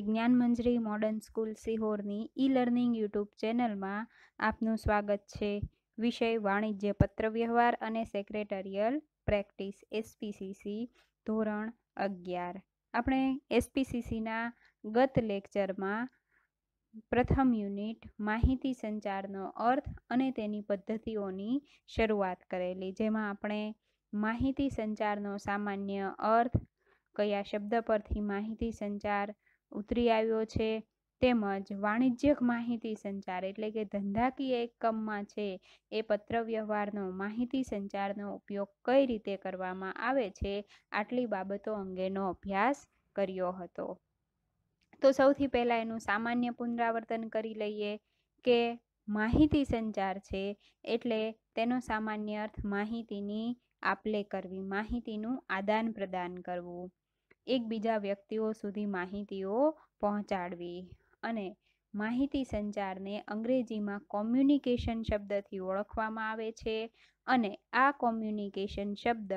વિજ્ઞાન Manjari modern school સિહોરની e learning YouTube ચેનલમાં આપનું સ્વાગત છે વિષય વાણિજ્ય પત્રવ્યવહાર અને સેક્રેટરિયલ પ્રેક્ટિસ એસપીસીસી ધોરણ અગિયાર આપણે એસપીસીસીના ગત લેક્ચરમાં પ્રથમ યુનિટ માહિતી સંચારનો અર્થ અને તેની પદ્ધતિઓની શરૂઆત કરેલી જેમાં આપણે માહિતી સંચારનો સામાન્ય અર્થ કયા શબ્દ પરથી માહિતી સંચાર ઉતરી આવ્યો છે તેમજ વાણિજ્યક માહિતી સંચાર એટલે કે ધંધાકીય એકમમાં છે એ પત્રવ્યવહારનો માહિતી સંચારનો ઉપયોગ કઈ રીતે કરવામાં આવે છે આટલી બાબતો અંગેનો અભ્યાસ કર્યો હતો તો સૌથી પહેલાં એનું સામાન્ય પુનરાવર્તન કરી લઈએ કે માહિતી સંચાર છે એટલે તેનો સામાન્ય અર્થ માહિતીની આપલે કરવી માહિતીનું આદાન પ્રદાન કરવું એકબીજા વ્યક્તિઓ સુધી માહિતીઓ પહોંચાડવી અને માહિતી સંચારને અંગ્રેજીમાં કોમ્યુનિકેશન શબ્દથી ઓળખવામાં આવે છે અને આ કોમ્યુનિકેશન શબ્દ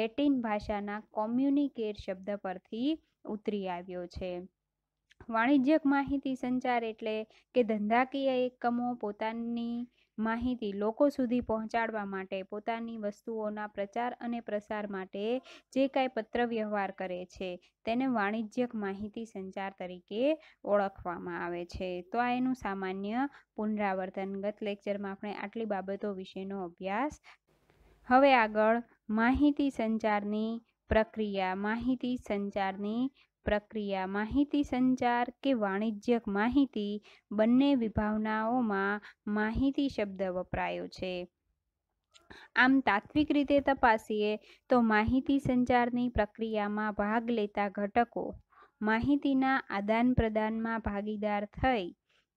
લેટિન ભાષાના કોમ્યુનિકેટ શબ્દ પરથી ઉતરી આવ્યો છે વાણિજ્યક માહિતી સંચાર એટલે કે ધંધાકીય એકમો પોતાની માહિતી લોકો સુધી પહોંચાડવા માટે પોતાની વસ્તુઓના પ્રચાર અને પ્રસાર માટે જે કાંઈ પત્રવ્યવહાર કરે છે તેને વાણિજ્યક માહિતી સંચાર તરીકે ઓળખવામાં આવે છે તો આ એનું સામાન્ય પુનરાવર્તન ગત લેક્ચરમાં આપણે આટલી બાબતો વિશેનો અભ્યાસ હવે આગળ માહિતી સંચારની પ્રક્રિયા માહિતી સંચારની પ્રક્રિયા માહિતી સંચાર કે વાણિજ્યક માહિતી બંને વિભાવનાઓમાં માહિતી શબ્દ વપરાયો છે આમ તાત્વિક રીતે તપાસીએ તો માહિતી સંચારની પ્રક્રિયામાં ભાગ લેતા ઘટકો માહિતીના આદાન પ્રદાનમાં ભાગીદાર થઈ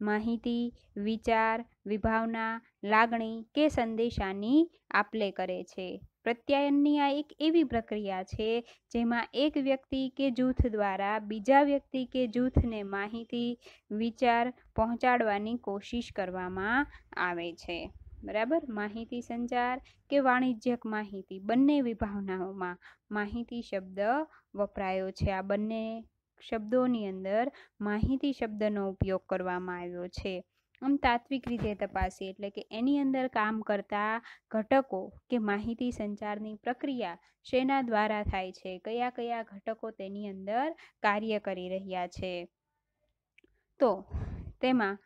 માહિતી વિચાર વિભાવના લાગણી કે સંદેશાની આપલે કરે છે પ્રત્યાયનની આ એક એવી પ્રક્રિયા છે જેમાં એક વ્યક્તિ કે જૂથ દ્વારા બીજા વ્યક્તિ કે જૂથને માહિતી વિચાર પહોંચાડવાની કોશિશ કરવામાં આવે છે બરાબર માહિતી સંચાર કે વાણિજ્યક માહિતી બંને વિભાવનાઓમાં માહિતી શબ્દ વપરાયો છે આ બંને શબ્દોની અંદર માહિતી શબ્દનો ઉપયોગ કરવામાં આવ્યો છે આમ તાત્વિક રીતે તપાસીએ એટલે કે એની અંદર કામ કરતા ઘટકો કે માહિતી સંચારની પ્રક્રિયા શેના દ્વારા થાય છે કયા કયા ઘટકો તેની અંદર કાર્ય કરી રહ્યા છે તો તેમાં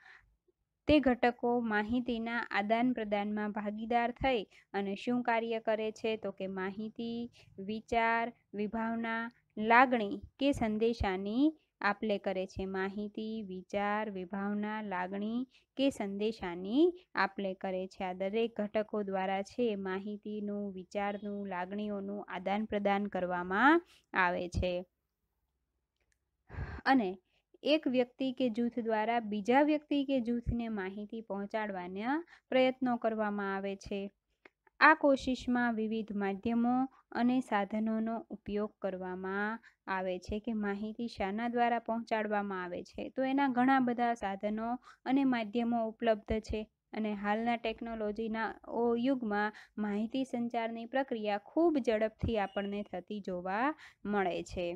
તે ઘટકો માહિતીના આદાન પ્રદાનમાં ભાગીદાર થઈ અને શું કાર્ય કરે છે તો કે માહિતી વિચાર વિભાવના લાગણી કે સંદેશાની આપલે કરે છે માહિતી વિચાર વિભાવના લાગણી કે સંદેશાની આપલે કરે છે આ દરેક ઘટકો દ્વારા છે માહિતીનું વિચારનું લાગણીઓનું આદાન પ્રદાન કરવામાં આવે છે અને એક વ્યક્તિ કે જૂથ દ્વારા બીજા વ્યક્તિ કે જૂથને માહિતી પહોંચાડવાના પ્રયત્નો કરવામાં આવે છે આ કોશિશમાં વિવિધ માધ્યમો અને સાધનોનો ઉપયોગ કરવામાં આવે છે કે માહિતી શાના દ્વારા પહોંચાડવામાં આવે છે તો એના ઘણા બધા સાધનો અને માધ્યમો ઉપલબ્ધ છે અને હાલના ટેકનોલોજીના યુગમાં માહિતી સંચારની પ્રક્રિયા ખૂબ ઝડપથી આપણને થતી જોવા મળે છે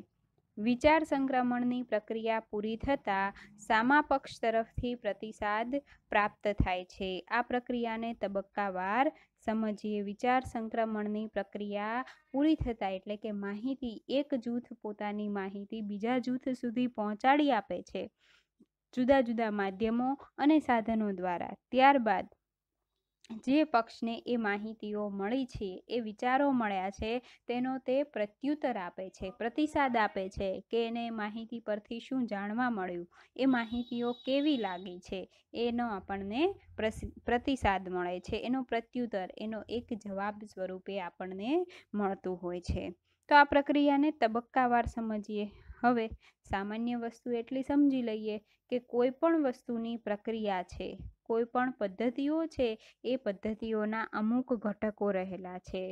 વિચાર સંક્રમણની પ્રક્રિયા પૂરી થતાં સામા પક્ષ તરફથી પ્રતિસાદ પ્રાપ્ત થાય છે આ પ્રક્રિયાને તબક્કાવાર સમજીએ વિચાર સંક્રમણની પ્રક્રિયા પૂરી થતાં એટલે કે માહિતી એક જૂથ પોતાની માહિતી બીજા જૂથ સુધી પહોંચાડી આપે છે જુદા જુદા માધ્યમો અને સાધનો દ્વારા ત્યારબાદ જે પક્ષને એ માહિતીઓ મળી છે એ વિચારો મળ્યા છે તેનો તે પ્રત્યુત્તર આપે છે પ્રતિસાદ આપે છે કે એને માહિતી પરથી શું જાણવા મળ્યું એ માહિતીઓ કેવી લાગી છે એનો આપણને પ્રતિસાદ મળે છે એનો પ્રત્યુત્તર એનો એક જવાબ સ્વરૂપે આપણને મળતું હોય છે તો આ પ્રક્રિયાને તબક્કાવાર સમજીએ હવે સામાન્ય વસ્તુ એટલી સમજી લઈએ કે કોઈ પણ વસ્તુની પ્રક્રિયા છે કોઈ પણ પદ્ધતિઓ છે એ પદ્ધતિઓના અમુક ઘટકો રહેલા છે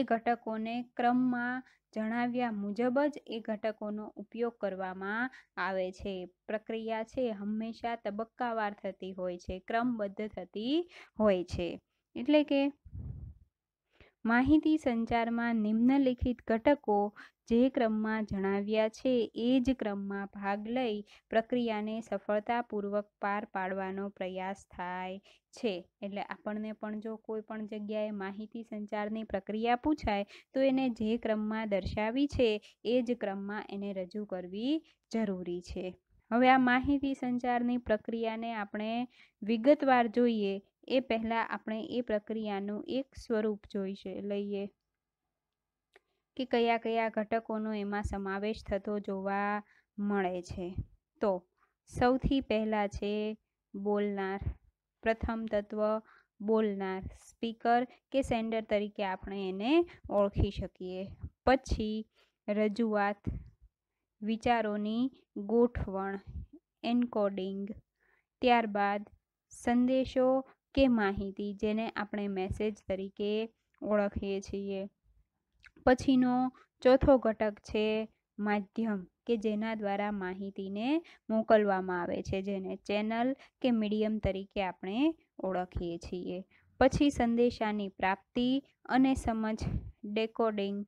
એ ઘટકોને ક્રમમાં જણાવ્યા મુજબ જ એ ઘટકોનો ઉપયોગ કરવામાં આવે છે પ્રક્રિયા છે હંમેશા તબક્કાવાર થતી હોય છે ક્રમબદ્ધ થતી હોય છે એટલે કે માહિતી સંચારમાં નિમ્નલિખિત ઘટકો જે ક્રમમાં જણાવ્યા છે એ જ ક્રમમાં ભાગ લઈ પ્રક્રિયાને સફળતાપૂર્વક પાર પાડવાનો પ્રયાસ થાય છે એટલે આપણને પણ જો કોઈ પણ જગ્યાએ માહિતી સંચારની પ્રક્રિયા પૂછાય તો એને જે ક્રમમાં દર્શાવી છે એ જ ક્રમમાં એને રજૂ કરવી જરૂરી છે હવે આ માહિતી સંચારની પ્રક્રિયાને આપણે વિગતવાર જોઈએ એ પહેલાં આપણે એ પ્રક્રિયાનું એક સ્વરૂપ જોઈશે લઈએ કે કયા કયા ઘટકોનો એમાં સમાવેશ થતો જોવા મળે છે તો સૌથી પહેલાં છે બોલનાર પ્રથમ તત્વ બોલનાર સ્પીકર કે સેન્ડર તરીકે આપણે એને ઓળખી શકીએ પછી રજૂઆત વિચારોની ગોઠવણ એન્કોડિંગ ત્યારબાદ સંદેશો કે માહિતી જેને આપણે મેસેજ તરીકે ઓળખીએ છીએ પછીનો ચોથો ઘટક છે માધ્યમ કે જેના દ્વારા માહિતીને મોકલવામાં આવે છે જેને ચેનલ કે મીડિયમ તરીકે આપણે ઓળખીએ છીએ પછી સંદેશાની પ્રાપ્તિ અને સમજ ડેકોડિંગ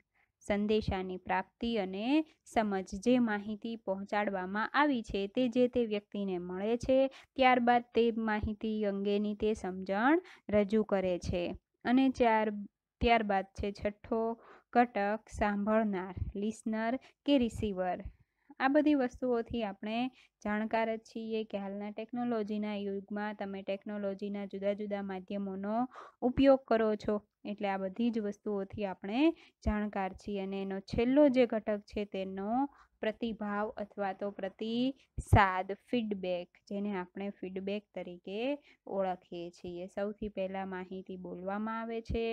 સંદેશાની પ્રાપ્તિ અને સમજ જે માહિતી પહોંચાડવામાં આવી છે તે જે તે વ્યક્તિને મળે છે ત્યારબાદ તે માહિતી અંગેની તે સમજણ રજૂ કરે છે અને ચાર ત્યારબાદ છે છઠ્ઠો ઘટક સાંભળનાર લિસનર કે રિસીવર આ બધી વસ્તુઓથી આપણે જાણકાર જ છીએ કે હાલના ટેકનોલોજીના યુગમાં તમે ટેકનોલોજીના જુદા જુદા માધ્યમોનો ઉપયોગ કરો છો એટલે આ બધી જ વસ્તુઓથી આપણે જાણકાર છીએ અને એનો છેલ્લો જે ઘટક છે તેનો પ્રતિભાવ અથવા તો પ્રતિસાદ ફીડબેક જેને આપણે ફીડબેક તરીકે ઓળખીએ છીએ સૌથી પહેલાં માહિતી બોલવામાં આવે છે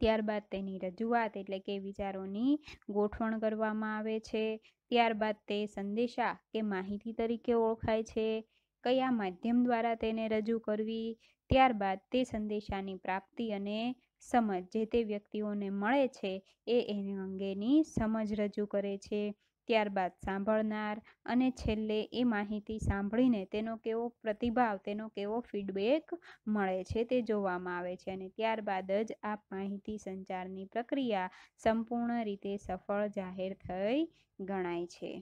ત્યારબાદ તેની રજૂઆત એટલે કે વિચારોની ગોઠવણ કરવામાં આવે છે ત્યારબાદ તે સંદેશા કે માહિતી તરીકે ઓળખાય છે કયા માધ્યમ દ્વારા તેને રજૂ કરવી ત્યારબાદ તે સંદેશાની પ્રાપ્તિ અને સમજ જે તે વ્યક્તિઓને મળે છે એ એની અંગેની સમજ રજૂ કરે છે ત્યારબાદ સાંભળનાર અને છેલ્લે એ માહિતી સાંભળીને તેનો કેવો પ્રતિભાવ તેનો કેવો ફીડબેક મળે છે તે જોવામાં આવે છે અને ત્યારબાદ જ આ માહિતી સંચારની પ્રક્રિયા સંપૂર્ણ રીતે સફળ જાહેર થઈ ગણાય છે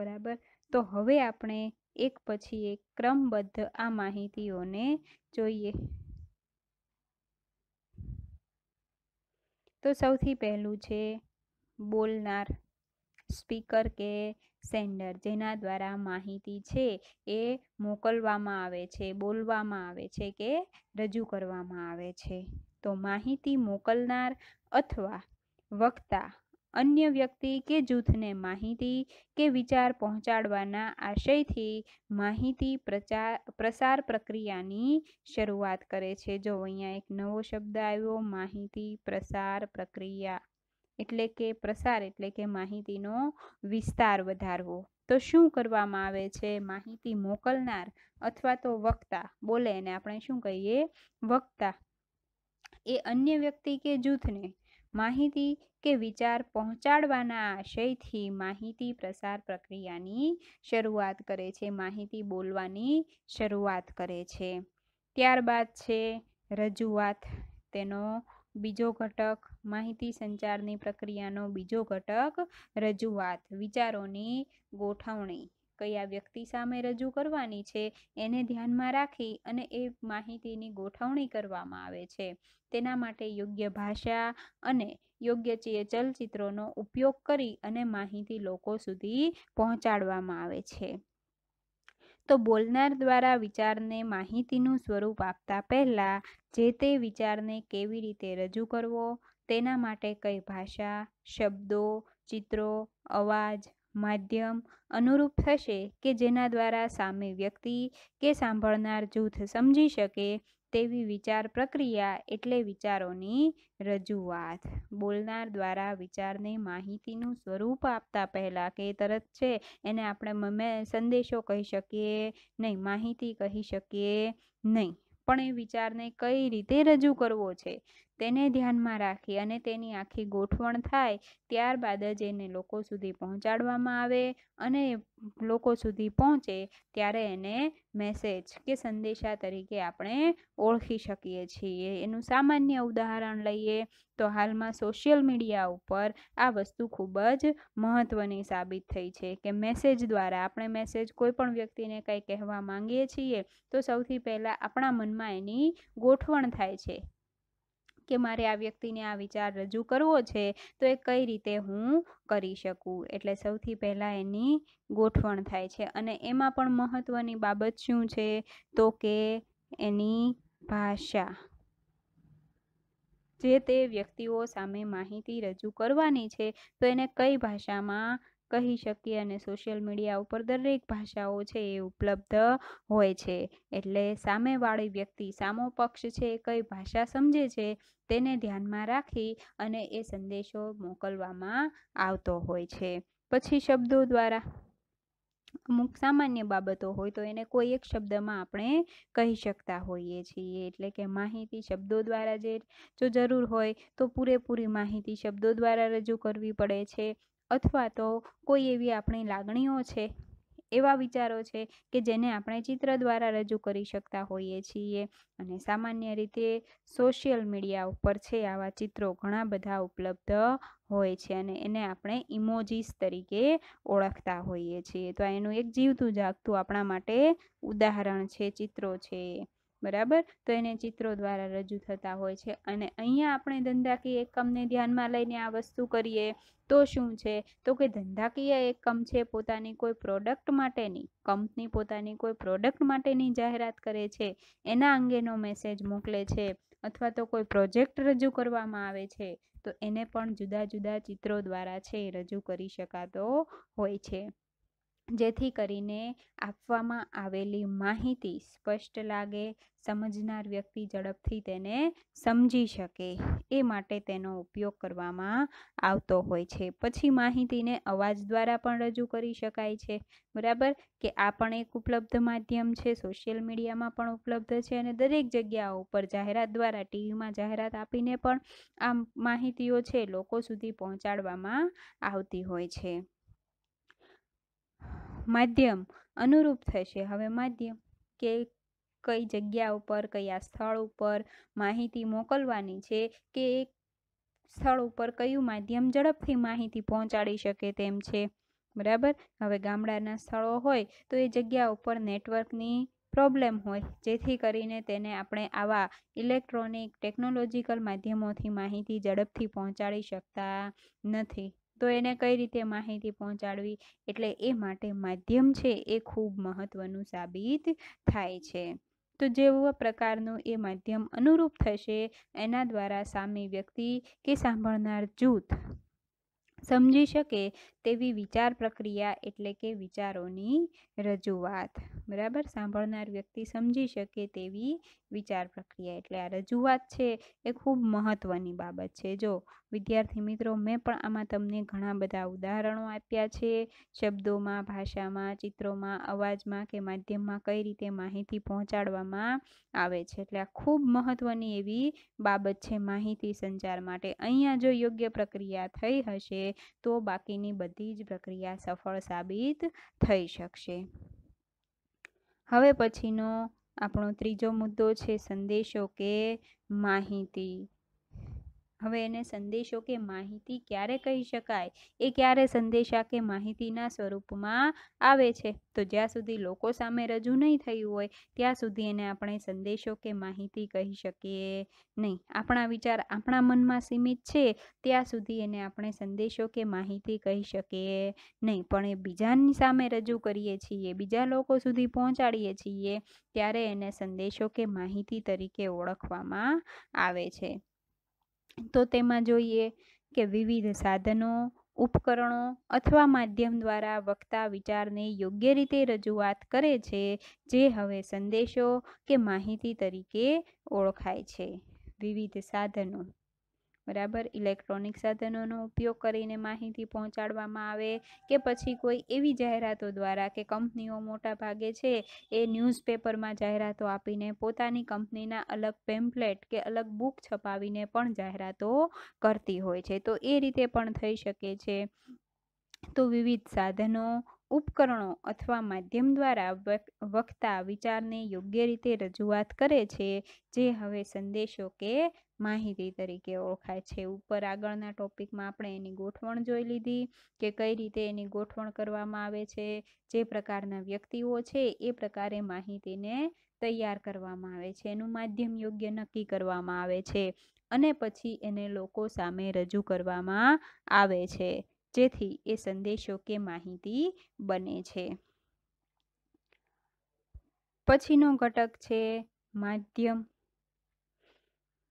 બરાબર તો હવે આપણે એક પછી એક ક્રમબદ્ધ આ માહિતીઓને જોઈએ તો સૌથી પહેલું છે બોલનાર સ્પીકર કે સેન્ડર જેના દ્વારા માહિતી છે એ મોકલવામાં આવે છે બોલવામાં આવે છે કે રજૂ કરવામાં આવે છે તો માહિતી મોકલનાર અથવા વક્તા અન્ય વ્યક્તિ કે જૂથને માહિતી કે વિચાર પહોંચાડવાના આશયથી માહિતી પ્રચાર પ્રસાર પ્રક્રિયાની શરૂઆત કરે છે જો અહીંયા એક નવો શબ્દ આવ્યો માહિતી પ્રસાર પ્રક્રિયા એટલે કે પ્રસાર એટલે કે માહિતીનો વિસ્તાર વધારવો તો શું કરવામાં આવે છે માહિતી મોકલનાર અથવા તો વક્તા બોલે એને આપણે શું કહીએ વક્તા એ અન્ય વ્યક્તિ કે જૂથને માહિતી કે વિચાર પહોંચાડવાના આશયથી માહિતી પ્રસાર પ્રક્રિયાની શરૂઆત કરે છે માહિતી બોલવાની શરૂઆત કરે છે ત્યારબાદ છે રજૂઆત તેનો બીજો ઘટક માહિતી સંચારની પ્રક્રિયાનો બીજો ઘટક રજૂઆત વિચારોની ગોઠવણી કયા વ્યક્તિ સામે રજૂ કરવાની છે એને ધ્યાનમાં રાખી અને એ માહિતીની ગોઠવણી કરવામાં આવે છે તેના માટે યોગ્ય ભાષા અને યોગ્ય ચલચિત્રોનો ઉપયોગ કરી અને માહિતી લોકો સુધી પહોંચાડવામાં આવે છે તો બોલનાર દ્વારા વિચારને માહિતીનું સ્વરૂપ આપતા પહેલાં જે તે વિચારને કેવી રીતે રજૂ કરવો તેના માટે કઈ ભાષા શબ્દો ચિત્રો અવાજ માધ્યમ અનુરૂપ થશે કે જેના દ્વારા સામે વ્યક્તિ કે સાંભળનાર જૂથ સમજી શકે તેવી વિચાર પ્રક્રિયા એટલે વિચારોની રજૂઆત બોલનાર દ્વારા વિચારને માહિતીનું સ્વરૂપ આપતા પહેલાં કે તરત છે એને આપણે મમે સંદેશો કહી શકીએ નહીં માહિતી કહી શકીએ નહીં પણ એ વિચારને કઈ રીતે રજૂ કરવો છે તેને ધ્યાનમાં રાખી અને તેની આખી ગોઠવણ થાય ત્યારબાદ જ એને લોકો સુધી પહોંચાડવામાં આવે અને લોકો સુધી પહોંચે ત્યારે એને મેસેજ કે સંદેશા તરીકે આપણે ઓળખી શકીએ છીએ એનું સામાન્ય ઉદાહરણ લઈએ તો હાલમાં સોશિયલ મીડિયા ઉપર આ વસ્તુ ખૂબ જ મહત્ત્વની સાબિત થઈ છે કે મેસેજ દ્વારા આપણે મેસેજ કોઈ પણ વ્યક્તિને કંઈ કહેવા માંગીએ છીએ તો સૌથી પહેલાં આપણા મનમાં એની ગોઠવણ થાય છે કે મારે આ વ્યક્તિને આ વિચાર રજૂ કરવો છે તો એ કઈ રીતે હું કરી શકું એટલે સૌથી પહેલાં એની ગોઠવણ થાય છે અને એમાં પણ મહત્ત્વની બાબત શું છે તો કે એની ભાષા જે તે વ્યક્તિઓ સામે માહિતી રજૂ કરવાની છે તો એને કઈ ભાષામાં કહી શકીએ અને સોશિયલ મીડિયા ઉપર દરેક ભાષાઓ છે એ ઉપલબ્ધ હોય છે એટલે સામેવાળી વ્યક્તિ સામો પક્ષ છે કઈ ભાષા સમજે છે તેને ધ્યાનમાં રાખી અને એ સંદેશો મોકલવામાં આવતો હોય છે પછી શબ્દો દ્વારા અમુક સામાન્ય બાબતો હોય તો એને કોઈ એક શબ્દમાં આપણે કહી શકતા હોઈએ છીએ એટલે કે માહિતી શબ્દો દ્વારા જે જો જરૂર હોય તો પૂરેપૂરી માહિતી શબ્દો દ્વારા રજૂ કરવી પડે છે અથવા તો કોઈ એવી આપણી લાગણીઓ છે એવા વિચારો છે કે જેને આપણે ચિત્ર દ્વારા રજૂ કરી શકતા હોઈએ છીએ અને સામાન્ય રીતે સોશિયલ મીડિયા ઉપર છે આવા ચિત્રો ઘણા બધા ઉપલબ્ધ હોય છે અને એને આપણે ઇમોજીસ તરીકે ઓળખતા હોઈએ છીએ તો એનું એક જીવતું જાગતું આપણા માટે ઉદાહરણ છે ચિત્રો છે બરાબર તો એને ચિત્રો દ્વારા રજૂ થતા હોય છે અને અહીંયા આપણે ધંધાકીય એકમને ધ્યાનમાં લઈને આ વસ્તુ કરીએ તો શું છે તો કે ધંધાકીય એકમ છે પોતાની કોઈ પ્રોડક્ટ માટેની કંપની પોતાની કોઈ પ્રોડક્ટ માટેની જાહેરાત કરે છે એના અંગેનો મેસેજ મોકલે છે અથવા તો કોઈ પ્રોજેક્ટ રજૂ કરવામાં આવે છે તો એને પણ જુદા જુદા ચિત્રો દ્વારા છે રજૂ કરી શકાતો હોય છે જેથી કરીને આપવામાં આવેલી માહિતી સ્પષ્ટ લાગે સમજનાર વ્યક્તિ ઝડપથી તેને સમજી શકે એ માટે તેનો ઉપયોગ કરવામાં આવતો હોય છે પછી માહિતીને અવાજ દ્વારા પણ રજૂ કરી શકાય છે બરાબર કે આ પણ એક ઉપલબ્ધ માધ્યમ છે સોશિયલ મીડિયામાં પણ ઉપલબ્ધ છે અને દરેક જગ્યાઓ ઉપર જાહેરાત દ્વારા ટીવીમાં જાહેરાત આપીને પણ આ માહિતીઓ છે લોકો સુધી પહોંચાડવામાં આવતી હોય છે માધ્યમ અનુરૂપ થશે હવે માધ્યમ કે કઈ જગ્યા ઉપર કયા સ્થળ ઉપર માહિતી મોકલવાની છે કે એક સ્થળ ઉપર કયું માધ્યમ ઝડપથી માહિતી પહોંચાડી શકે તેમ છે બરાબર હવે ગામડાના સ્થળો હોય તો એ જગ્યા ઉપર નેટવર્કની પ્રોબ્લેમ હોય જેથી કરીને તેને આપણે આવા ઇલેક્ટ્રોનિક ટેકનોલોજીકલ માધ્યમોથી માહિતી ઝડપથી પહોંચાડી શકતા નથી તો એને કઈ રીતે માહિતી પહોંચાડવી એટલે એ માટે માધ્યમ છે એ ખૂબ મહત્ત્વનું સાબિત થાય છે તો જેવો પ્રકારનું એ માધ્યમ અનુરૂપ થશે એના દ્વારા સામે વ્યક્તિ કે સાંભળનાર જૂથ સમજી શકે તેવી વિચાર પ્રક્રિયા એટલે કે વિચારોની રજૂઆત બરાબર સાંભળનાર વ્યક્તિ સમજી શકે તેવી વિચાર પ્રક્રિયા એટલે આ રજૂઆત છે એ ખૂબ મહત્ત્વની બાબત છે જો વિદ્યાર્થી મિત્રો મેં પણ આમાં તમને ઘણા બધા ઉદાહરણો આપ્યા છે શબ્દોમાં ભાષામાં ચિત્રોમાં અવાજમાં કે માધ્યમમાં કઈ રીતે માહિતી પહોંચાડવામાં આવે છે એટલે આ ખૂબ મહત્ત્વની એવી બાબત છે માહિતી સંચાર માટે અહીંયા જો યોગ્ય પ્રક્રિયા થઈ હશે તો બાકીની બધી બધી જ પ્રક્રિયા સફળ સાબિત થઈ શકશે હવે પછીનો આપણો ત્રીજો મુદ્દો છે સંદેશો કે માહિતી હવે એને સંદેશો કે માહિતી ક્યારે કહી શકાય એ ક્યારે સંદેશા કે માહિતીના સ્વરૂપમાં આવે છે તો જ્યાં સુધી લોકો સામે રજૂ નહીં થયું હોય ત્યાં સુધી એને આપણે સંદેશો કે માહિતી કહી શકીએ નહીં આપણા વિચાર આપણા મનમાં સીમિત છે ત્યાં સુધી એને આપણે સંદેશો કે માહિતી કહી શકીએ નહીં પણ એ બીજાની સામે રજૂ કરીએ છીએ બીજા લોકો સુધી પહોંચાડીએ છીએ ત્યારે એને સંદેશો કે માહિતી તરીકે ઓળખવામાં આવે છે તો તેમાં જોઈએ કે વિવિધ સાધનો ઉપકરણો અથવા માધ્યમ દ્વારા વક્તા વિચારને યોગ્ય રીતે રજૂઆત કરે છે જે હવે સંદેશો કે માહિતી તરીકે ઓળખાય છે વિવિધ સાધનો બરાબર ઇલેક્ટ્રોનિક સાધનોનો ઉપયોગ કરીને માહિતી પહોંચાડવામાં આવે કે પછી કોઈ એવી જાહેરાતો દ્વારા કે કંપનીઓ મોટા ભાગે છે એ ન્યૂઝપેપરમાં જાહેરાતો આપીને પોતાની કંપનીના અલગ પેમ્પલેટ કે અલગ બુક છપાવીને પણ જાહેરાતો કરતી હોય છે તો એ રીતે પણ થઈ શકે છે તો વિવિધ સાધનો ઉપકરણો અથવા માધ્યમ દ્વારા વક્તા વિચારને યોગ્ય રીતે રજૂઆત કરે છે જે હવે સંદેશો કે માહિતી તરીકે ઓળખાય છે ઉપર આગળના ટોપિકમાં આપણે એની ગોઠવણ જોઈ લીધી કે કઈ રીતે એની ગોઠવણ કરવામાં આવે છે જે પ્રકારના વ્યક્તિઓ છે એ પ્રકારે માહિતીને તૈયાર કરવામાં આવે છે એનું માધ્યમ યોગ્ય નક્કી કરવામાં આવે છે અને પછી એને લોકો સામે રજૂ કરવામાં આવે છે જેથી એ સંદેશો કે માહિતી બને છે પછીનો ઘટક છે માધ્યમ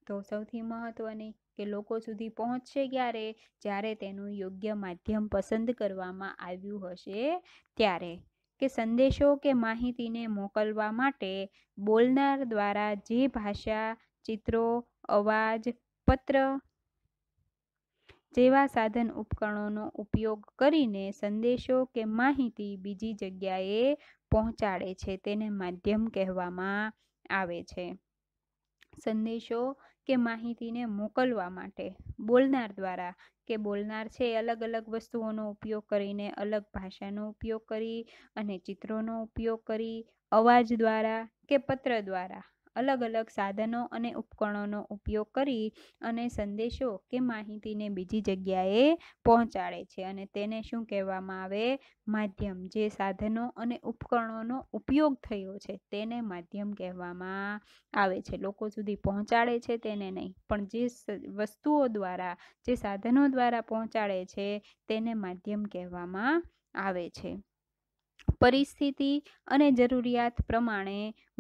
તો સૌથી મહત્વની કે લોકો સુધી પહોંચશે ક્યારે જ્યારે તેનું યોગ્ય માધ્યમ પસંદ કરવામાં આવ્યું હશે ત્યારે કે સંદેશો કે માહિતીને મોકલવા માટે બોલનાર દ્વારા જે ભાષા ચિત્રો અવાજ પત્ર જેવા સાધન ઉપકરણોનો ઉપયોગ કરીને સંદેશો કે માહિતી બીજી જગ્યાએ પહોંચાડે છે તેને માધ્યમ કહેવામાં આવે છે સંદેશો કે માહિતીને મોકલવા માટે બોલનાર દ્વારા કે બોલનાર છે અલગ અલગ વસ્તુઓનો ઉપયોગ કરીને અલગ ભાષાનો ઉપયોગ કરી અને ચિત્રોનો ઉપયોગ કરી અવાજ દ્વારા કે પત્ર દ્વારા અલગ અલગ સાધનો અને ઉપકરણોનો ઉપયોગ કરી અને સંદેશો કે માહિતીને બીજી જગ્યાએ પહોંચાડે છે અને તેને શું કહેવામાં આવે માધ્યમ જે સાધનો અને ઉપકરણોનો ઉપયોગ થયો છે તેને માધ્યમ કહેવામાં આવે છે લોકો સુધી પહોંચાડે છે તેને નહીં પણ જે વસ્તુઓ દ્વારા જે સાધનો દ્વારા પહોંચાડે છે તેને માધ્યમ કહેવામાં આવે છે પરિસ્થિતિ અને જરૂરિયાત પ્રમાણે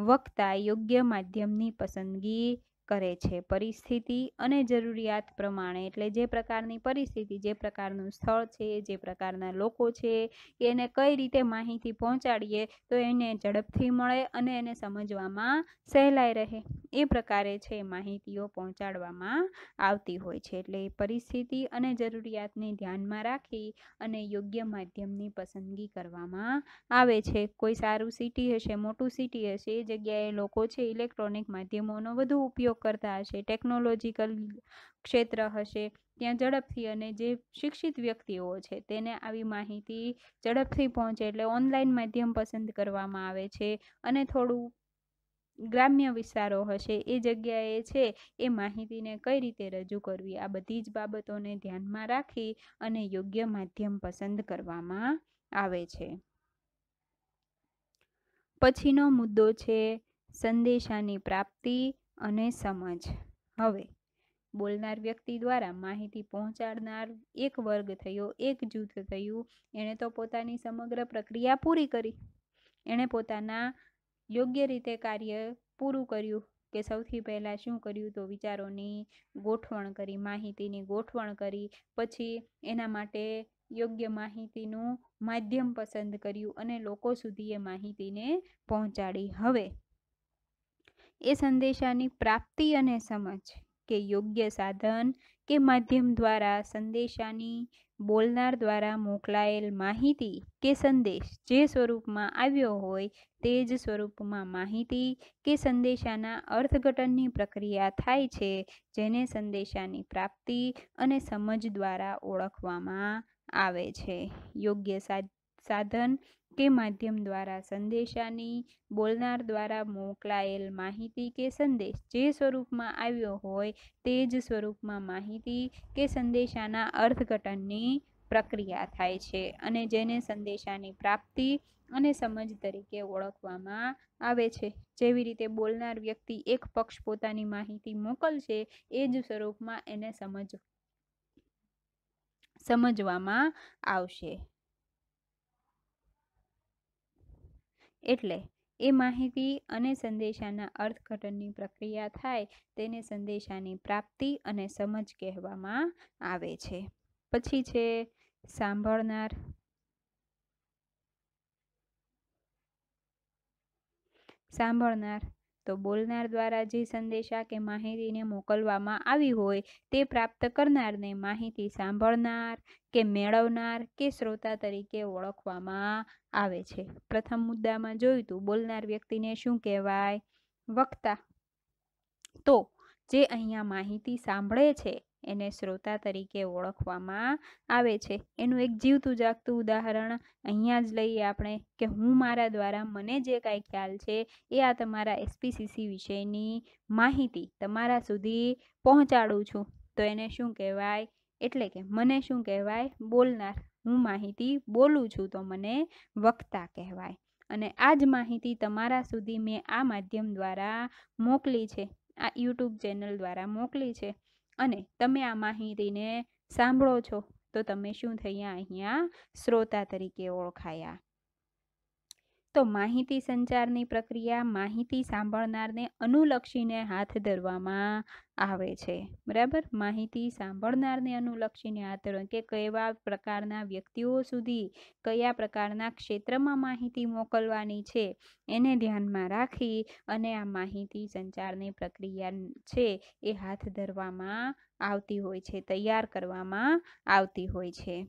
વક્તા યોગ્ય માધ્યમની પસંદગી કરે છે પરિસ્થિતિ અને જરૂરિયાત પ્રમાણે એટલે જે પ્રકારની પરિસ્થિતિ જે પ્રકારનું સ્થળ છે જે પ્રકારના લોકો છે એને કઈ રીતે માહિતી પહોંચાડીએ તો એને ઝડપથી મળે અને એને સમજવામાં સહેલાઈ રહે એ પ્રકારે છે માહિતીઓ પહોંચાડવામાં આવતી હોય છે એટલે પરિસ્થિતિ અને જરૂરિયાતને ધ્યાનમાં રાખી અને યોગ્ય માધ્યમની પસંદગી કરવામાં આવે છે કોઈ સારું સિટી હશે મોટું સિટી હશે એ જગ્યાએ લોકો છે ઇલેક્ટ્રોનિક માધ્યમોનો વધુ ઉપયોગ ઉપયોગ કરતા હશે ટેકનોલોજીકલ ક્ષેત્ર હશે ત્યાં ઝડપથી અને જે શિક્ષિત વ્યક્તિઓ છે તેને આવી માહિતી ઝડપથી પહોંચે એટલે ઓનલાઈન માધ્યમ પસંદ કરવામાં આવે છે અને થોડું ગ્રામ્ય વિસ્તારો હશે એ જગ્યાએ છે એ માહિતીને કઈ રીતે રજૂ કરવી આ બધી જ બાબતોને ધ્યાનમાં રાખી અને યોગ્ય માધ્યમ પસંદ કરવામાં આવે છે પછીનો મુદ્દો છે સંદેશાની પ્રાપ્તિ અને સમજ હવે બોલનાર વ્યક્તિ દ્વારા માહિતી પહોંચાડનાર એક વર્ગ થયો એક જૂથ થયું એણે તો પોતાની સમગ્ર પ્રક્રિયા પૂરી કરી એણે પોતાના યોગ્ય રીતે કાર્ય પૂરું કર્યું કે સૌથી પહેલાં શું કર્યું તો વિચારોની ગોઠવણ કરી માહિતીની ગોઠવણ કરી પછી એના માટે યોગ્ય માહિતીનું માધ્યમ પસંદ કર્યું અને લોકો સુધી એ માહિતીને પહોંચાડી હવે એ સંદેશાની પ્રાપ્તિ અને સમજ કે યોગ્ય સાધન કે માધ્યમ દ્વારા સંદેશાની બોલનાર દ્વારા મોકલાયેલ માહિતી કે સંદેશ જે સ્વરૂપમાં આવ્યો હોય તે જ સ્વરૂપમાં માહિતી કે સંદેશાના અર્થઘટનની પ્રક્રિયા થાય છે જેને સંદેશાની પ્રાપ્તિ અને સમજ દ્વારા ઓળખવામાં આવે છે યોગ્ય સાધન કે માધ્યમ દ્વારા સંદેશાની બોલનાર દ્વારા મોકલાયેલ માહિતી કે સંદેશ જે સ્વરૂપમાં આવ્યો હોય તે જ સ્વરૂપમાં માહિતી કે સંદેશાના અર્થઘટનની પ્રક્રિયા થાય છે અને જેને સંદેશાની પ્રાપ્તિ અને સમજ તરીકે ઓળખવામાં આવે છે જેવી રીતે બોલનાર વ્યક્તિ એક પક્ષ પોતાની માહિતી મોકલશે એ જ સ્વરૂપમાં એને સમજ સમજવામાં આવશે એટલે એ માહિતી અને સંદેશાના અર્થઘટનની પ્રક્રિયા થાય તેને સંદેશાની પ્રાપ્તિ અને સમજ કહેવામાં આવે છે પછી છે સાંભળનાર સાંભળનાર તો બોલનાર દ્વારા જે સંદેશા કે માહિતીને મોકલવામાં આવી હોય તે પ્રાપ્ત કરનારને માહિતી સાંભળનાર કે મેળવનાર કે શ્રોતા તરીકે ઓળખવામાં આવે છે પ્રથમ મુદ્દામાં જોયું તું બોલનાર વ્યક્તિને શું કહેવાય વક્તા તો જે અહીંયા માહિતી સાંભળે છે એને શ્રોતા તરીકે ઓળખવામાં આવે છે એનું એક જીવતું જાગતું ઉદાહરણ અહીંયા જ લઈએ આપણે કે હું મારા દ્વારા મને જે કાંઈ ખ્યાલ છે એ આ તમારા એસપીસીસી વિશેની માહિતી તમારા સુધી પહોંચાડું છું તો એને શું કહેવાય એટલે કે મને શું કહેવાય બોલનાર હું માહિતી બોલું છું તો મને વક્તા કહેવાય અને આ જ માહિતી તમારા સુધી મેં આ માધ્યમ દ્વારા મોકલી છે આ યુટ્યુબ ચેનલ દ્વારા મોકલી છે અને તમે આ માહિતીને સાંભળો છો તો તમે શું થયા અહીંયા શ્રોતા તરીકે ઓળખાયા તો માહિતી સંચારની પ્રક્રિયા માહિતી સાંભળનારને અનુલક્ષીને હાથ ધરવામાં આવે છે બરાબર માહિતી સાંભળનારને અનુલક્ષીને હાથ ધરવા કે કેવા પ્રકારના વ્યક્તિઓ સુધી કયા પ્રકારના ક્ષેત્રમાં માહિતી મોકલવાની છે એને ધ્યાનમાં રાખી અને આ માહિતી સંચારની પ્રક્રિયા છે એ હાથ ધરવામાં આવતી હોય છે તૈયાર કરવામાં આવતી હોય છે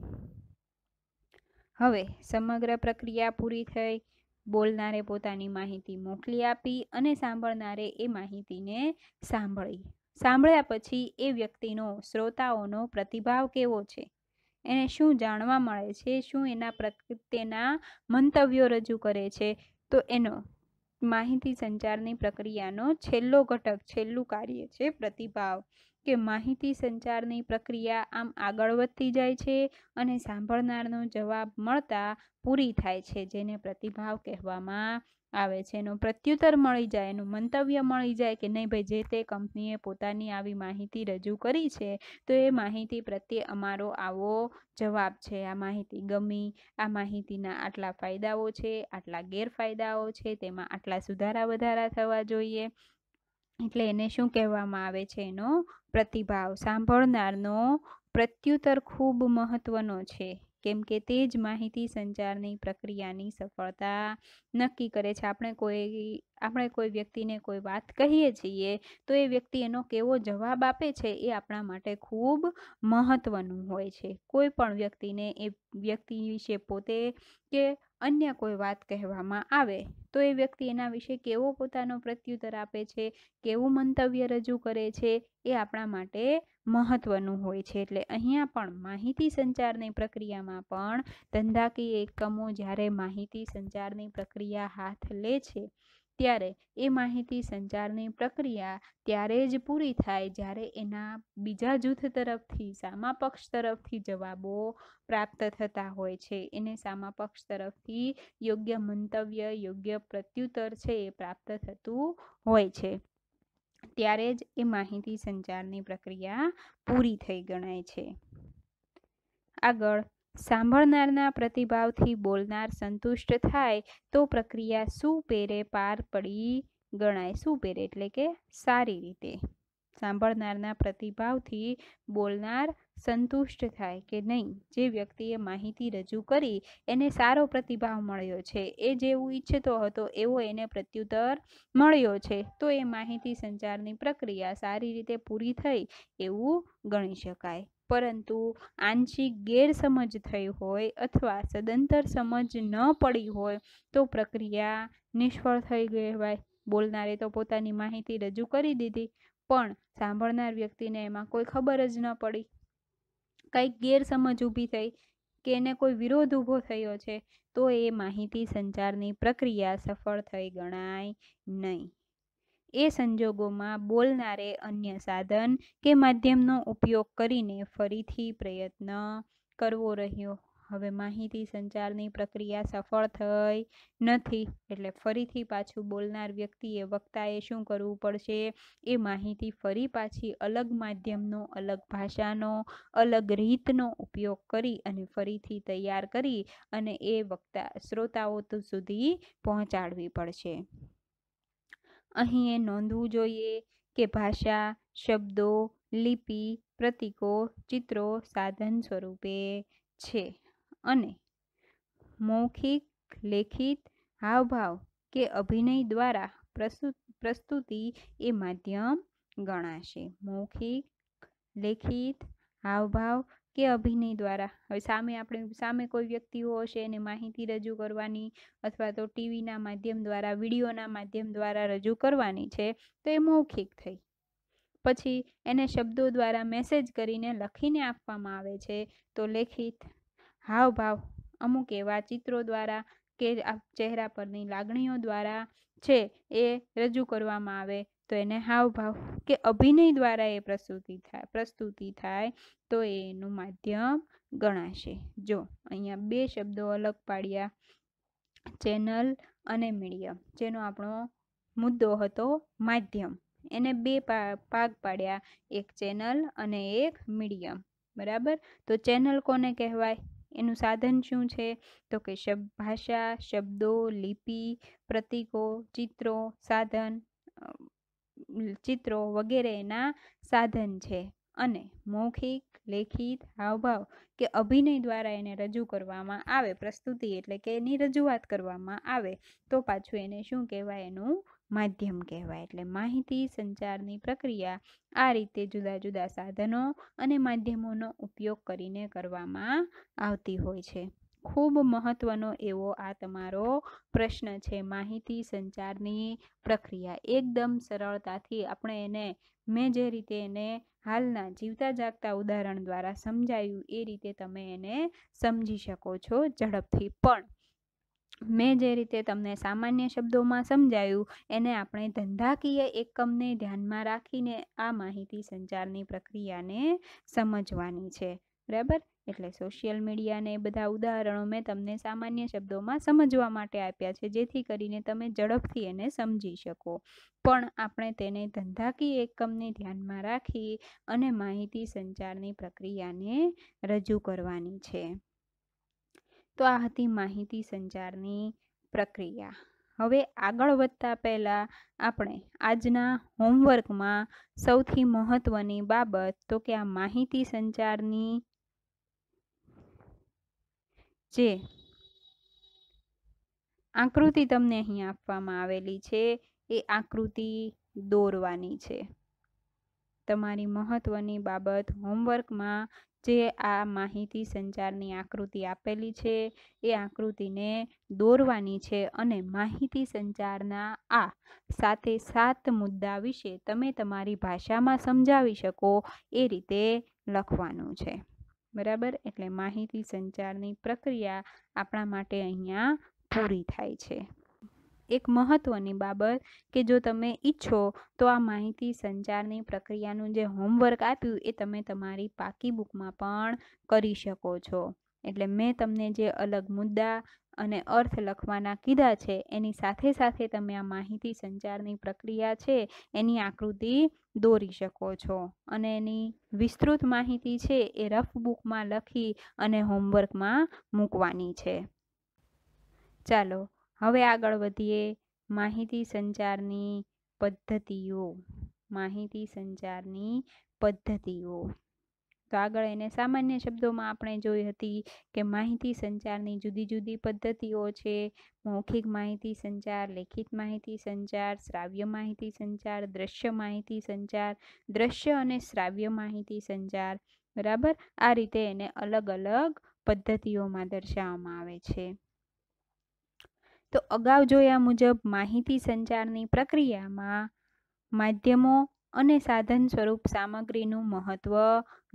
હવે સમગ્ર પ્રક્રિયા પૂરી થઈ બોલનારે પોતાની માહિતી મોકલી આપી અને સાંભળનારે એ માહિતીને સાંભળી સાંભળ્યા પછી એ વ્યક્તિનો શ્રોતાઓનો પ્રતિભાવ કેવો છે એને શું જાણવા મળે છે શું એના પ્રત્યેના મંતવ્યો રજૂ કરે છે તો એનો માહિતી સંચારની પ્રક્રિયાનો છેલ્લો ઘટક છેલ્લું કાર્ય છે પ્રતિભાવ કે માહિતી સંચારની પ્રક્રિયા આમ આગળ વધતી જાય છે અને સાંભળનારનો જવાબ મળતા પૂરી થાય છે જેને પ્રતિભાવ કહેવામાં આવે છે એનું પ્રત્યુત્તર મળી જાય એનું મંતવ્ય મળી જાય કે નહીં ભાઈ જે તે કંપનીએ પોતાની આવી માહિતી રજૂ કરી છે તો એ માહિતી પ્રત્યે અમારો આવો જવાબ છે આ માહિતી ગમી આ માહિતીના આટલા ફાયદાઓ છે આટલા ગેરફાયદાઓ છે તેમાં આટલા સુધારા વધારા થવા જોઈએ એટલે એને શું કહેવામાં આવે છે એનો પ્રતિભાવ સાંભળનારનો પ્રત્યુત્તર ખૂબ મહત્વનો છે કેમ કે તે જ માહિતી સંચારની પ્રક્રિયાની સફળતા નક્કી કરે છે આપણે કોઈ આપણે કોઈ વ્યક્તિને કોઈ વાત કહીએ છીએ તો એ વ્યક્તિ એનો કેવો જવાબ આપે છે એ આપણા માટે ખૂબ મહત્વનું હોય છે કોઈ પણ વ્યક્તિને એ વ્યક્તિ વિશે પોતે કે અન્ય કોઈ વાત કહેવામાં આવે તો એ વ્યક્તિ એના વિશે કેવો પોતાનો પ્રત્યુત્તર આપે છે કેવું મંતવ્ય રજૂ કરે છે એ આપણા માટે મહત્વનું હોય છે એટલે અહીંયા પણ માહિતી સંચારની પ્રક્રિયામાં પણ ધંધાકીય એકમો જ્યારે માહિતી સંચારની પ્રક્રિયા હાથ લે છે ત્યારે એ માહિતી સંચારની પ્રક્રિયા ત્યારે જ પૂરી થાય જ્યારે એના બીજા જૂથ તરફથી સામા પક્ષ તરફથી જવાબો પ્રાપ્ત થતા હોય છે એને સામા પક્ષ તરફથી યોગ્ય મંતવ્ય યોગ્ય પ્રત્યુત્તર છે એ પ્રાપ્ત થતું હોય છે ત્યારે જ એ માહિતી સંચારની પ્રક્રિયા પૂરી થઈ ગણાય છે આગળ સાંભળનારના પ્રતિભાવથી બોલનાર સંતુષ્ટ થાય તો પ્રક્રિયા સુપેરે પાર પડી ગણાય સુપેરે એટલે કે સારી રીતે સાંભળનારના પ્રતિભાવથી બોલનાર સંતુષ્ટ થાય કે નહીં જે વ્યક્તિએ માહિતી રજૂ કરી એને સારો પ્રતિભાવ મળ્યો છે એ જેવું ઈચ્છતો હતો એવો એને પ્રત્યુત્તર મળ્યો છે તો એ માહિતી સંચારની પ્રક્રિયા સારી રીતે પૂરી થઈ એવું ગણી શકાય પરંતુ આંશિક ગેરસમજ થઈ હોય અથવા સદંતર સમજ ન પડી હોય તો પ્રક્રિયા નિષ્ફળ થઈ કહેવાય બોલનારે તો પોતાની માહિતી રજૂ કરી દીધી પણ સાંભળનાર વ્યક્તિને એમાં કોઈ ખબર જ ન પડી કંઈક ગેરસમજ ઊભી થઈ કે એને કોઈ વિરોધ ઊભો થયો છે તો એ માહિતી સંચારની પ્રક્રિયા સફળ થઈ ગણાય નહીં એ સંજોગોમાં બોલનારે અન્ય સાધન કે માધ્યમનો ઉપયોગ કરીને ફરીથી પ્રયત્ન કરવો રહ્યો હવે માહિતી સંચારની પ્રક્રિયા સફળ થઈ નથી એટલે ફરીથી પાછું બોલનાર વ્યક્તિએ વક્તાએ શું કરવું પડશે એ માહિતી ફરી પાછી અલગ માધ્યમનો અલગ ભાષાનો અલગ રીતનો ઉપયોગ કરી અને ફરીથી તૈયાર કરી અને એ વક્તા શ્રોતાઓ સુધી પહોંચાડવી પડશે અહીં એ નોંધવું જોઈએ કે ભાષા શબ્દો લિપિ પ્રતિકો ચિત્રો સાધન સ્વરૂપે છે અને મૌખિક લેખિત હાવભાવ કે અભિનય દ્વારા પ્રસ્તુતિ એ માધ્યમ ગણાશે મૌખિક લેખિત હાવભાવ કે અભિનય દ્વારા હવે સામે આપણે સામે કોઈ વ્યક્તિઓ હશે એને માહિતી રજૂ કરવાની અથવા તો ટીવીના માધ્યમ દ્વારા વિડીયોના માધ્યમ દ્વારા રજૂ કરવાની છે તો એ મૌખિક થઈ પછી એને શબ્દો દ્વારા મેસેજ કરીને લખીને આપવામાં આવે છે તો લેખિત હાવભાવ અમુક એવા ચિત્રો દ્વારા કે ચહેરા પરની લાગણીઓ દ્વારા છે એ રજૂ કરવામાં આવે તો એને હાવભાવ કે અભિનય દ્વારા એ પ્રસ્તુતિ થાય પ્રસ્તુતિ થાય તો એનું માધ્યમ ગણાશે જો અહીંયા બે શબ્દો અલગ પાડ્યા ચેનલ અને મીડિયમ જેનો આપણો મુદ્દો હતો માધ્યમ એને બે ભાગ પાડ્યા એક ચેનલ અને એક મીડિયમ બરાબર તો ચેનલ કોને કહેવાય એનું સાધન શું છે તો કે શબ્દ ભાષા શબ્દો લિપિ પ્રતિકો ચિત્રો સાધન ચિત્રો વગેરેના સાધન છે અને મૌખિક લેખિત હાવભાવ કે અભિનય દ્વારા એને રજૂ કરવામાં આવે પ્રસ્તુતિ એટલે કે એની રજૂઆત કરવામાં આવે તો પાછું એને શું કહેવાય એનું માધ્યમ કહેવાય એટલે માહિતી સંચારની પ્રક્રિયા આ રીતે જુદા જુદા સાધનો અને માધ્યમોનો ઉપયોગ કરીને કરવામાં આવતી હોય છે ખૂબ મહત્વનો એવો આ તમારો પ્રશ્ન છે માહિતી સંચારની પ્રક્રિયા એકદમ સરળતાથી આપણે એને મેં જે રીતે એને હાલના જીવતા જાગતા ઉદાહરણ દ્વારા સમજાયું એ રીતે તમે એને સમજી શકો છો ઝડપથી પણ મેં જે રીતે તમને સામાન્ય શબ્દોમાં સમજાયું એને આપણે ધંધાકીય એકમને ધ્યાનમાં રાખીને આ માહિતી સંચારની પ્રક્રિયાને સમજવાની છે બરાબર એટલે સોશિયલ મીડિયાને એ બધા ઉદાહરણો મેં તમને સામાન્ય શબ્દોમાં સમજવા માટે આપ્યા છે જેથી કરીને તમે ઝડપથી એને સમજી શકો પણ આપણે તેને ધંધાકીય એકમને ધ્યાનમાં રાખી અને માહિતી સંચારની પ્રક્રિયાને રજૂ કરવાની છે તો આ હતી માહિતી સંચારની પ્રક્રિયા હવે આગળ વધતા પહેલાં આપણે આજના હોમવર્કમાં સૌથી મહત્ત્વની બાબત તો કે આ માહિતી સંચારની જે આકૃતિ તમને અહીં આપવામાં આવેલી છે એ આકૃતિ દોરવાની છે તમારી મહત્વની બાબત હોમવર્કમાં જે આ માહિતી સંચારની આકૃતિ આપેલી છે એ આકૃતિને દોરવાની છે અને માહિતી સંચારના આ સાથે સાત મુદ્દા વિશે તમે તમારી ભાષામાં સમજાવી શકો એ રીતે લખવાનું છે બરાબર એટલે માહિતી સંચારની પ્રક્રિયા આપણા માટે અહીંયા પૂરી થાય છે એક મહત્ત્વની બાબત કે જો તમે ઈચ્છો તો આ માહિતી સંચારની પ્રક્રિયાનું જે હોમવર્ક આપ્યું એ તમે તમારી પાકી બુકમાં પણ કરી શકો છો એટલે મેં તમને જે અલગ મુદ્દા અને અર્થ લખવાના કીધા છે એની સાથે સાથે તમે આ માહિતી સંચારની પ્રક્રિયા છે એની આકૃતિ દોરી શકો છો અને એની વિસ્તૃત માહિતી છે એ રફ બુકમાં લખી અને હોમવર્કમાં મૂકવાની છે ચાલો હવે આગળ વધીએ માહિતી સંચારની પદ્ધતિઓ માહિતી સંચારની પદ્ધતિઓ તો આગળ એને સામાન્ય શબ્દોમાં આપણે જોઈ હતી કે માહિતી સંચારની જુદી જુદી પદ્ધતિઓ છે મૌખિક માહિતી સંચાર લેખિત માહિતી સંચાર શ્રાવ્ય માહિતી સંચાર દ્રશ્ય માહિતી સંચાર દ્રશ્ય અને શ્રાવ્ય માહિતી સંચાર બરાબર આ રીતે એને અલગ અલગ પદ્ધતિઓમાં દર્શાવવામાં આવે છે તો અગાઉ જોયા મુજબ માહિતી સંચારની પ્રક્રિયામાં માધ્યમો અને સાધન સ્વરૂપ સામગ્રીનું મહત્ત્વ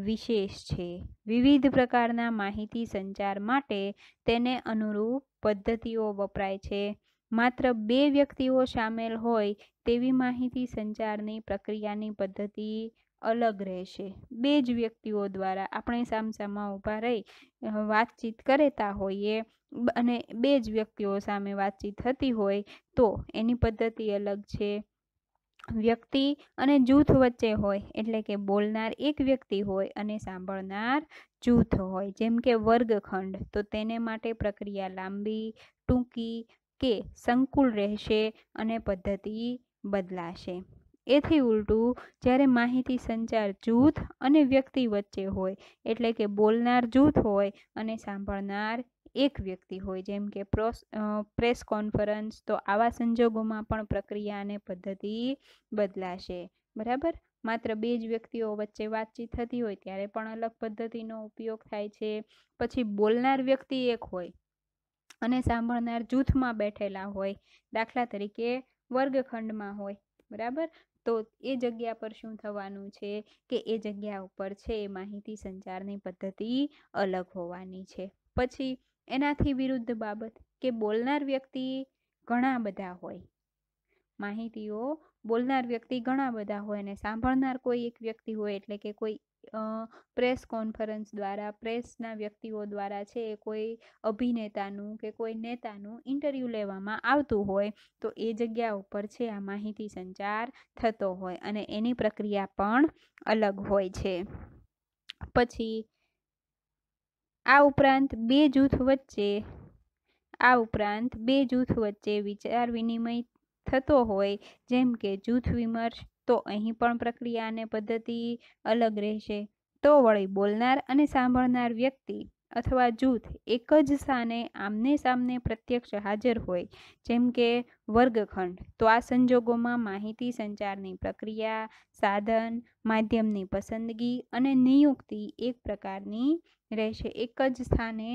વિશેષ છે વિવિધ પ્રકારના માહિતી સંચાર માટે તેને અનુરૂપ પદ્ધતિઓ વપરાય છે માત્ર બે વ્યક્તિઓ સામેલ હોય તેવી માહિતી સંચારની પ્રક્રિયાની પદ્ધતિ અલગ રહેશે બે જ વ્યક્તિઓ દ્વારા આપણે સામસામા ઊભા રહી વાતચીત કરતા હોઈએ અને બે જ વ્યક્તિઓ સામે વાતચીત થતી હોય તો એની પદ્ધતિ અલગ છે વ્યક્તિ અને જૂથ વચ્ચે હોય એટલે કે બોલનાર એક વ્યક્તિ હોય અને સાંભળનાર જૂથ હોય જેમ કે વર્ગખંડ તો તેને માટે પ્રક્રિયા લાંબી ટૂંકી કે સંકુલ રહેશે અને પદ્ધતિ બદલાશે એથી ઉલટું જ્યારે માહિતી સંચાર જૂથ અને વ્યક્તિ વચ્ચે હોય એટલે કે બોલનાર જૂથ હોય અને સાંભળનાર એક વ્યક્તિ હોય જેમ કે પ્રેસ કોન્ફરન્સ તો આવા સંજોગોમાં પણ પ્રક્રિયા અને પદ્ધતિ બદલાશે બરાબર માત્ર બે જ વ્યક્તિઓ વચ્ચે વાતચીત થતી હોય ત્યારે પણ અલગ પદ્ધતિનો ઉપયોગ થાય છે પછી બોલનાર વ્યક્તિ એક હોય અને સાંભળનાર જૂથમાં બેઠેલા હોય દાખલા તરીકે વર્ગખંડમાં હોય બરાબર તો એ જગ્યા પર શું થવાનું છે કે એ જગ્યા ઉપર છે એ માહિતી સંચારની પદ્ધતિ અલગ હોવાની છે પછી એનાથી વિરુદ્ધ બાબત કે બોલનાર વ્યક્તિ ઘણા બધા હોય માહિતીઓ બોલનાર વ્યક્તિ ઘણા બધા હોય અને સાંભળનાર કોઈ એક વ્યક્તિ હોય એટલે કે કોઈ પ્રેસ કોન્ફરન્સ દ્વારા પ્રેસના વ્યક્તિઓ દ્વારા છે એ કોઈ અભિનેતાનું કે કોઈ નેતાનું ઇન્ટરવ્યૂ લેવામાં આવતું હોય તો એ જગ્યા ઉપર છે આ માહિતી સંચાર થતો હોય અને એની પ્રક્રિયા પણ અલગ હોય છે પછી આ ઉપરાંત બે જૂથ વચ્ચે આ ઉપરાંત બે જૂથ વચ્ચે વિચાર વિનિમય થતો હોય જેમ કે જૂથ વિમર્શ તો અહીં પણ પ્રક્રિયા અને પદ્ધતિ અલગ રહેશે તો વળી બોલનાર અને સાંભળનાર વ્યક્તિ અથવા જૂથ એક જ સ્થાને આમને સામને પ્રત્યક્ષ હાજર હોય જેમ કે વર્ગખંડ તો આ સંજોગોમાં માહિતી સંચારની પ્રક્રિયા સાધન માધ્યમની પસંદગી અને નિયુક્તિ એક પ્રકારની રહેશે એક જ સ્થાને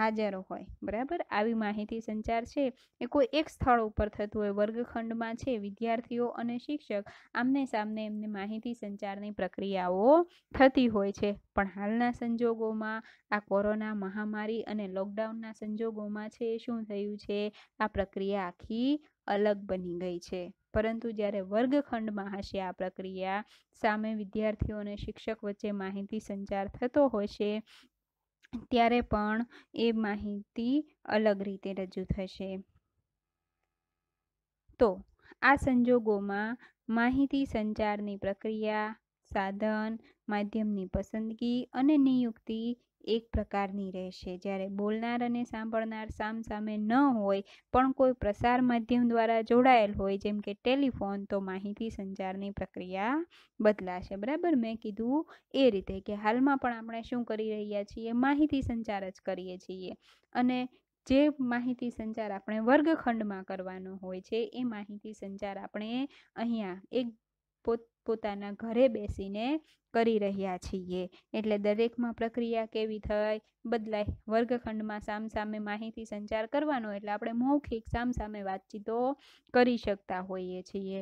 હાજર હોય બરાબર આવી માહિતી સંચાર છે એ કોઈ એક સ્થળ ઉપર થતું હોય વર્ગખંડમાં છે વિદ્યાર્થીઓ અને શિક્ષક આમને સામને એમને માહિતી સંચારની પ્રક્રિયાઓ થતી હોય છે પણ હાલના સંજોગોમાં આ કોરોના મહામારી અને લોકડાઉનના સંજોગોમાં છે શું થયું છે આ પ્રક્રિયા આખી અલગ બની ગઈ છે પરંતુ જ્યારે વર્ગખંડમાં હશે આ પ્રક્રિયા સામે વિદ્યાર્થીઓ અને શિક્ષક વચ્ચે માહિતી સંચાર થતો હોય છે ત્યારે પણ એ માહિતી અલગ રીતે રજૂ થશે તો આ સંજોગોમાં માહિતી સંચારની પ્રક્રિયા સાધન માધ્યમની પસંદગી અને નિયુક્તિ એક પ્રકારની રહેશે જ્યારે બોલનાર અને સાંભળનાર સામસામે ન હોય પણ કોઈ પ્રસાર માધ્યમ દ્વારા જોડાયેલ હોય જેમ કે ટેલિફોન તો માહિતી સંચારની પ્રક્રિયા બદલાશે બરાબર મેં કીધું એ રીતે કે હાલમાં પણ આપણે શું કરી રહ્યા છીએ માહિતી સંચાર જ કરીએ છીએ અને જે માહિતી સંચાર આપણે વર્ગખંડમાં કરવાનો હોય છે એ માહિતી સંચાર આપણે અહીંયા એક પોત પોતાના ઘરે બેસીને કરી રહ્યા છીએ એટલે દરેકમાં પ્રક્રિયા કેવી થાય બદલાય વર્ગખંડમાં સામસામે માહિતી સંચાર કરવાનો એટલે આપણે મૌખિક સામસામે વાતચીતો કરી શકતા હોઈએ છીએ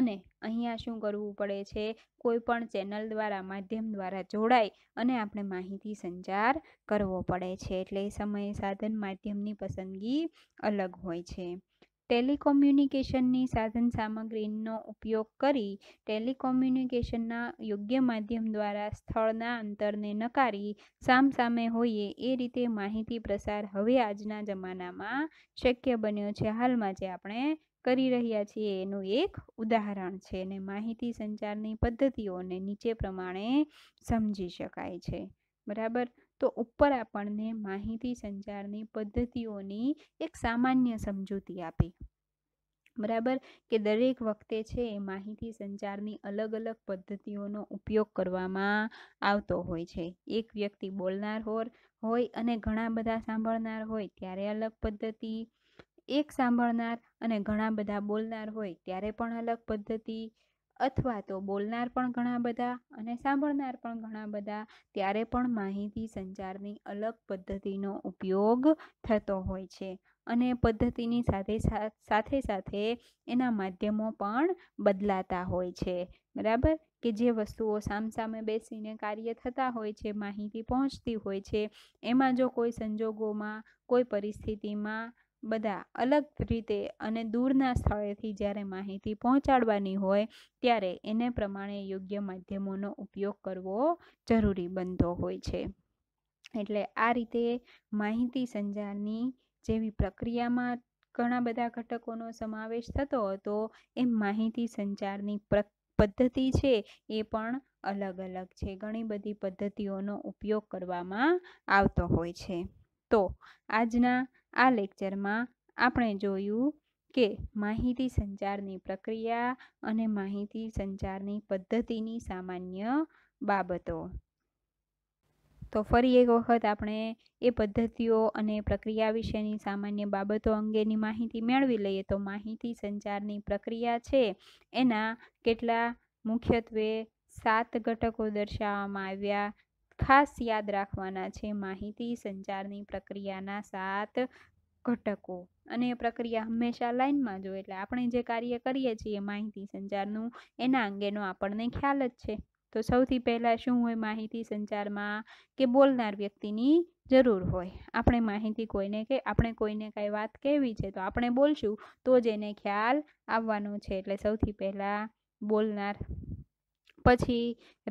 અને અહીંયા શું કરવું પડે છે કોઈ પણ ચેનલ દ્વારા માધ્યમ દ્વારા જોડાય અને આપણે માહિતી સંચાર કરવો પડે છે એટલે સમયે સાધન માધ્યમની પસંદગી અલગ હોય છે ટેલિકોમ્યુનિકેશનની સાધન સામગ્રીનો ઉપયોગ કરી ટેલિકોમ્યુનિકેશનના યોગ્ય માધ્યમ દ્વારા સ્થળના અંતરને નકારી સામસામે હોઈએ એ રીતે માહિતી પ્રસાર હવે આજના જમાનામાં શક્ય બન્યો છે હાલમાં જે આપણે કરી રહ્યા છીએ એનું એક ઉદાહરણ છે અને માહિતી સંચારની પદ્ધતિઓને નીચે પ્રમાણે સમજી શકાય છે બરાબર તો ઉપર આપણને માહિતી સંચારની પદ્ધતિઓની એક સામાન્ય સમજૂતી આપી બરાબર કે દરેક વખતે છે એ માહિતી સંચારની અલગ અલગ પદ્ધતિઓનો ઉપયોગ કરવામાં આવતો હોય છે એક વ્યક્તિ બોલનાર હોર હોય અને ઘણા બધા સાંભળનાર હોય ત્યારે અલગ પદ્ધતિ એક સાંભળનાર અને ઘણા બધા બોલનાર હોય ત્યારે પણ અલગ પદ્ધતિ અથવા તો બોલનાર પણ ઘણા બધા અને સાંભળનાર પણ ઘણા બધા ત્યારે પણ માહિતી સંચારની અલગ પદ્ધતિનો ઉપયોગ થતો હોય છે અને પદ્ધતિની સાથે સાથે સાથે એના માધ્યમો પણ બદલાતા હોય છે બરાબર કે જે વસ્તુઓ સામસામે બેસીને કાર્ય થતા હોય છે માહિતી પહોંચતી હોય છે એમાં જો કોઈ સંજોગોમાં કોઈ પરિસ્થિતિમાં બધા અલગ રીતે અને દૂરના સ્થળેથી જ્યારે માહિતી પહોંચાડવાની હોય ત્યારે એને પ્રમાણે યોગ્ય માધ્યમોનો ઉપયોગ કરવો જરૂરી બનતો હોય છે એટલે આ રીતે માહિતી સંચારની જેવી પ્રક્રિયામાં ઘણા બધા ઘટકોનો સમાવેશ થતો હતો એ માહિતી સંચારની પદ્ધતિ છે એ પણ અલગ અલગ છે ઘણી બધી પદ્ધતિઓનો ઉપયોગ કરવામાં આવતો હોય છે તો આજના આ લેક્ચરમાં આપણે જોયું કે માહિતી સંચારની પ્રક્રિયા અને માહિતી સંચારની પદ્ધતિની સામાન્ય બાબતો તો ફરી એક વખત આપણે એ પદ્ધતિઓ અને પ્રક્રિયા વિશેની સામાન્ય બાબતો અંગેની માહિતી મેળવી લઈએ તો માહિતી સંચારની પ્રક્રિયા છે એના કેટલા મુખ્યત્વે સાત ઘટકો દર્શાવવામાં આવ્યા ખાસ યાદ રાખવાના છે માહિતી સંચારની પ્રક્રિયાના સાત ઘટકો અને એ પ્રક્રિયા હંમેશા લાઇનમાં જો એટલે આપણે જે કાર્ય કરીએ છીએ માહિતી સંચારનું એના અંગેનો આપણને ખ્યાલ જ છે તો સૌથી પહેલાં શું હોય માહિતી સંચારમાં કે બોલનાર વ્યક્તિની જરૂર હોય આપણે માહિતી કોઈને કે આપણે કોઈને કાંઈ વાત કહેવી છે તો આપણે બોલશું તો જ એને ખ્યાલ આવવાનો છે એટલે સૌથી પહેલાં બોલનાર પછી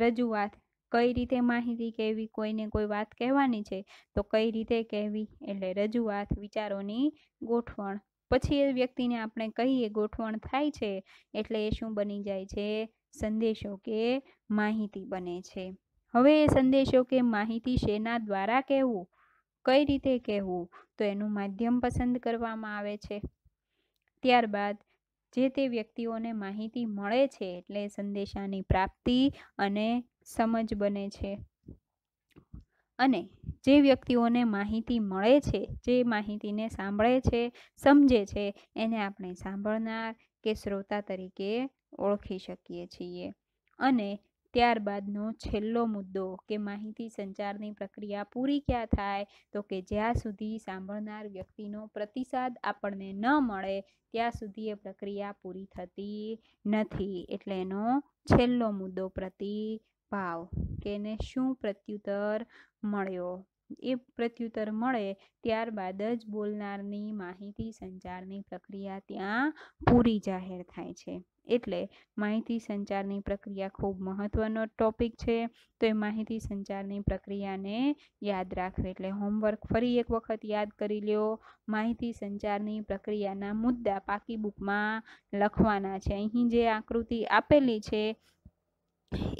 રજૂઆત કઈ રીતે માહિતી કહેવી કોઈને કોઈ વાત કહેવાની છે તો કઈ રીતે કહેવી એટલે રજૂઆત વિચારોની ગોઠવણ પછી એ વ્યક્તિને આપણે કહીએ ગોઠવણ થાય છે એટલે એ શું બની જાય છે સંદેશો કે માહિતી બને છે હવે એ સંદેશો કે માહિતી શેના દ્વારા કહેવું કઈ રીતે કહેવું તો એનું માધ્યમ પસંદ કરવામાં આવે છે ત્યારબાદ જે તે વ્યક્તિઓને માહિતી મળે છે એટલે સંદેશાની પ્રાપ્તિ અને સમજ બને છે અને જે વ્યક્તિઓને માહિતી મળે છે જે માહિતીને સાંભળે છે સમજે છે એને આપણે સાંભળનાર કે શ્રોતા તરીકે ઓળખી શકીએ છીએ અને ત્યારબાદનો છેલ્લો મુદ્દો કે માહિતી સંચારની પ્રક્રિયા પૂરી ક્યાં થાય તો કે જ્યાં સુધી સાંભળનાર વ્યક્તિનો પ્રતિસાદ આપણને ન મળે ત્યાં સુધી એ પ્રક્રિયા પૂરી થતી નથી એટલે એનો છેલ્લો મુદ્દો પ્રતિભાવ કે એને શું પ્રત્યુત્તર મળ્યો એ પ્રત્યુત્તર મળે ત્યારબાદ જ બોલનારની માહિતી સંચારની પ્રક્રિયા ત્યાં પૂરી જાહેર થાય છે એટલે માહિતી સંચારની પ્રક્રિયા ખૂબ મહત્વનો ટોપિક છે તો એ માહિતી સંચારની પ્રક્રિયાને યાદ રાખવી એટલે હોમવર્ક ફરી એક વખત યાદ કરી લ્યો માહિતી સંચારની પ્રક્રિયાના મુદ્દા પાકી બુકમાં લખવાના છે અહીં જે આકૃતિ આપેલી છે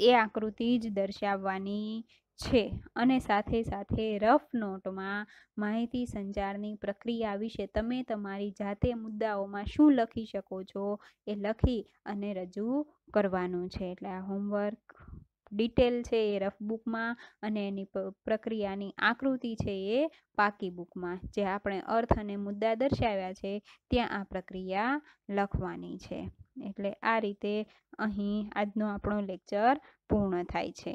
એ આકૃતિ જ દર્શાવવાની છે અને સાથે સાથે રફ નોટમાં માહિતી સંચારની પ્રક્રિયા વિશે તમે તમારી જાતે મુદ્દાઓમાં શું લખી શકો છો એ લખી અને રજૂ કરવાનું છે એટલે આ હોમવર્ક ડિટેલ છે એ રફ બુકમાં અને એની પ્રક્રિયાની આકૃતિ છે એ પાકી બુકમાં જે આપણે અર્થ અને મુદ્દા દર્શાવ્યા છે ત્યાં આ પ્રક્રિયા લખવાની છે એટલે આ રીતે અહીં આજનો આપણો લેક્ચર પૂર્ણ થાય છે